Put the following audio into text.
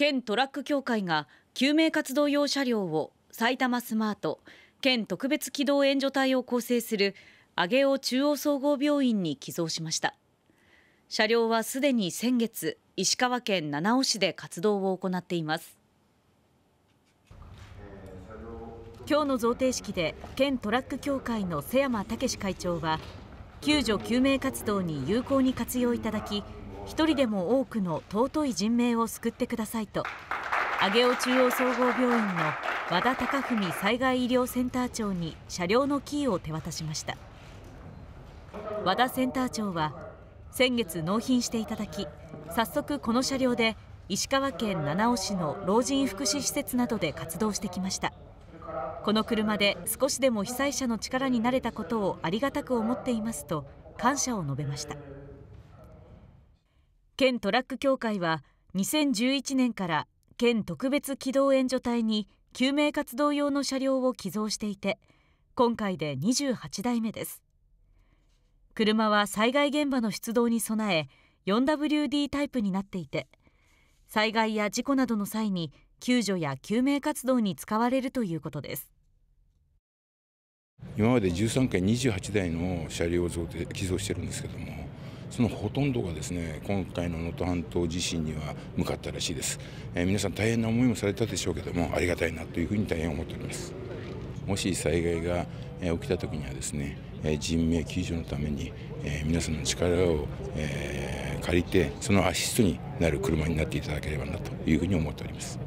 県トラック協会が救命活動用車両を埼玉スマート県特別機動援助隊を構成する上尾中央総合病院に寄贈しました車両はすでに先月石川県七尾市で活動を行っています今日の贈呈式で県トラック協会の瀬山武会長は救助救命活動に有効に活用いただき一人でも多くの尊い人命を救ってくださいと上尾中央総合病院の和田隆文災害医療センター長に車両のキーを手渡しました和田センター長は先月納品していただき早速この車両で石川県七尾市の老人福祉施設などで活動してきましたこの車で少しでも被災者の力になれたことをありがたく思っていますと感謝を述べました県トラック協会は2011年から県特別機動援助隊に救命活動用の車両を寄贈していて今回で28台目です車は災害現場の出動に備え 4WD タイプになっていて災害や事故などの際に救助や救命活動に使われるということです今まで13件28台の車両を贈寄贈してるんですけどもそのほとんどがですね今回の能登半島地震には向かったらしいです、えー、皆さん大変な思いもされたでしょうけどもありがたいなというふに大変思っておりますもし災害が起きた時にはですね人命救助のために皆さんの力を借りてそのアシストになる車になっていただければなというふうに思っております